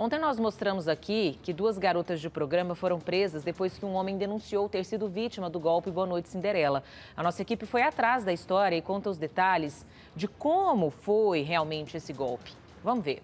Ontem nós mostramos aqui que duas garotas de programa foram presas depois que um homem denunciou ter sido vítima do golpe Boa Noite Cinderela. A nossa equipe foi atrás da história e conta os detalhes de como foi realmente esse golpe. Vamos ver.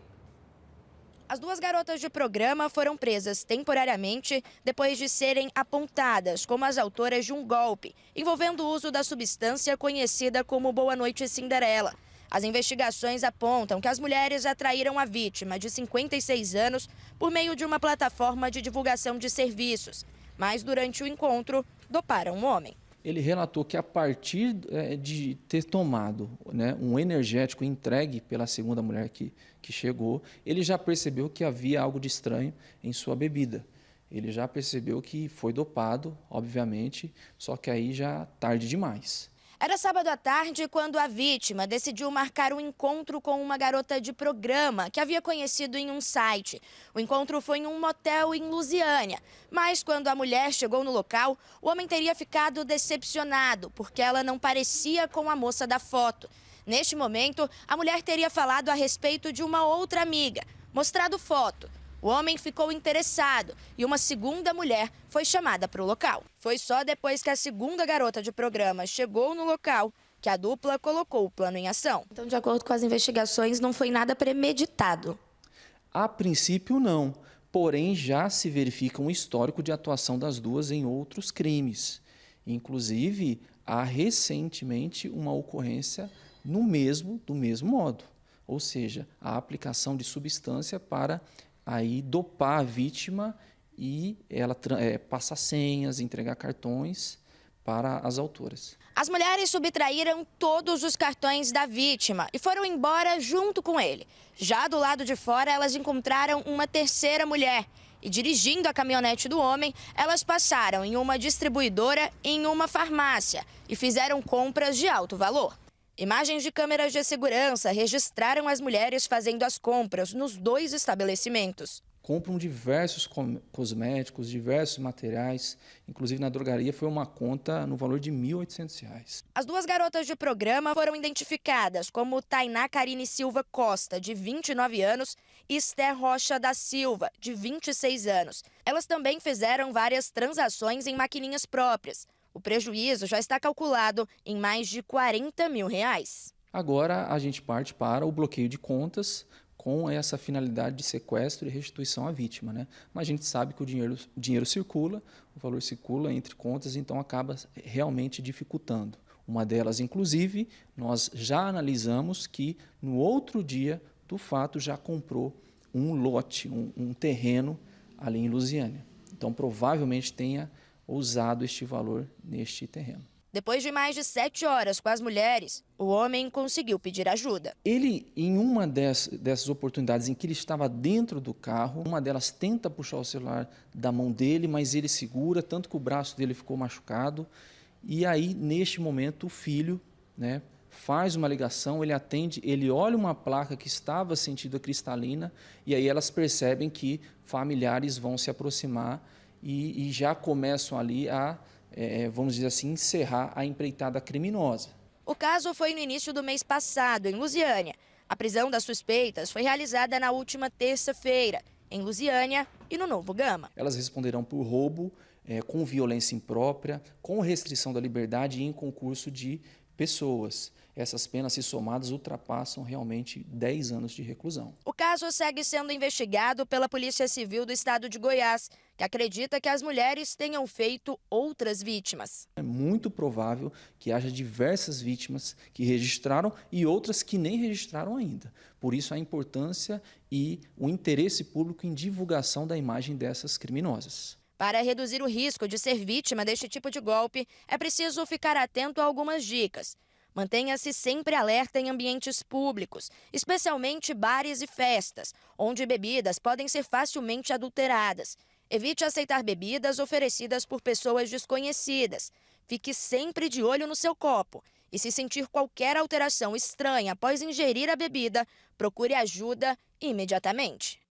As duas garotas de programa foram presas temporariamente depois de serem apontadas como as autoras de um golpe envolvendo o uso da substância conhecida como Boa Noite Cinderela. As investigações apontam que as mulheres atraíram a vítima de 56 anos por meio de uma plataforma de divulgação de serviços, mas durante o encontro doparam o homem. Ele relatou que a partir é, de ter tomado né, um energético entregue pela segunda mulher que, que chegou, ele já percebeu que havia algo de estranho em sua bebida. Ele já percebeu que foi dopado, obviamente, só que aí já tarde demais. Era sábado à tarde quando a vítima decidiu marcar um encontro com uma garota de programa que havia conhecido em um site. O encontro foi em um motel em Lusiânia, mas quando a mulher chegou no local, o homem teria ficado decepcionado porque ela não parecia com a moça da foto. Neste momento, a mulher teria falado a respeito de uma outra amiga, mostrado foto. O homem ficou interessado e uma segunda mulher foi chamada para o local. Foi só depois que a segunda garota de programa chegou no local que a dupla colocou o plano em ação. Então, de acordo com as investigações, não foi nada premeditado. A princípio, não. Porém, já se verifica um histórico de atuação das duas em outros crimes. Inclusive, há recentemente uma ocorrência no mesmo, do mesmo modo, ou seja, a aplicação de substância para aí dopar a vítima e ela é, passar senhas, entregar cartões para as autoras. As mulheres subtraíram todos os cartões da vítima e foram embora junto com ele. Já do lado de fora, elas encontraram uma terceira mulher. E dirigindo a caminhonete do homem, elas passaram em uma distribuidora e em uma farmácia e fizeram compras de alto valor. Imagens de câmeras de segurança registraram as mulheres fazendo as compras nos dois estabelecimentos. Compram diversos cosméticos, diversos materiais, inclusive na drogaria foi uma conta no valor de R$ 1.800. As duas garotas de programa foram identificadas como Tainá Karine Silva Costa, de 29 anos, e Esther Rocha da Silva, de 26 anos. Elas também fizeram várias transações em maquininhas próprias. O prejuízo já está calculado em mais de 40 mil reais. Agora a gente parte para o bloqueio de contas com essa finalidade de sequestro e restituição à vítima. Né? Mas a gente sabe que o dinheiro, dinheiro circula, o valor circula entre contas, então acaba realmente dificultando. Uma delas, inclusive, nós já analisamos que no outro dia do fato já comprou um lote, um, um terreno ali em Lusiânia. Então, provavelmente tenha usado este valor neste terreno. Depois de mais de sete horas com as mulheres, o homem conseguiu pedir ajuda. Ele, em uma dessas, dessas oportunidades em que ele estava dentro do carro, uma delas tenta puxar o celular da mão dele, mas ele segura, tanto que o braço dele ficou machucado. E aí, neste momento, o filho né, faz uma ligação, ele atende, ele olha uma placa que estava sentido cristalina, e aí elas percebem que familiares vão se aproximar e, e já começam ali a, é, é, vamos dizer assim, encerrar a empreitada criminosa. O caso foi no início do mês passado, em Lusiânia. A prisão das suspeitas foi realizada na última terça-feira, em Lusiânia e no Novo Gama. Elas responderão por roubo, é, com violência imprópria, com restrição da liberdade e em concurso de pessoas. Essas penas, se somadas, ultrapassam realmente 10 anos de reclusão. O caso segue sendo investigado pela Polícia Civil do Estado de Goiás, que acredita que as mulheres tenham feito outras vítimas. É muito provável que haja diversas vítimas que registraram e outras que nem registraram ainda. Por isso, a importância e o interesse público em divulgação da imagem dessas criminosas. Para reduzir o risco de ser vítima deste tipo de golpe, é preciso ficar atento a algumas dicas. Mantenha-se sempre alerta em ambientes públicos, especialmente bares e festas, onde bebidas podem ser facilmente adulteradas. Evite aceitar bebidas oferecidas por pessoas desconhecidas. Fique sempre de olho no seu copo e, se sentir qualquer alteração estranha após ingerir a bebida, procure ajuda imediatamente.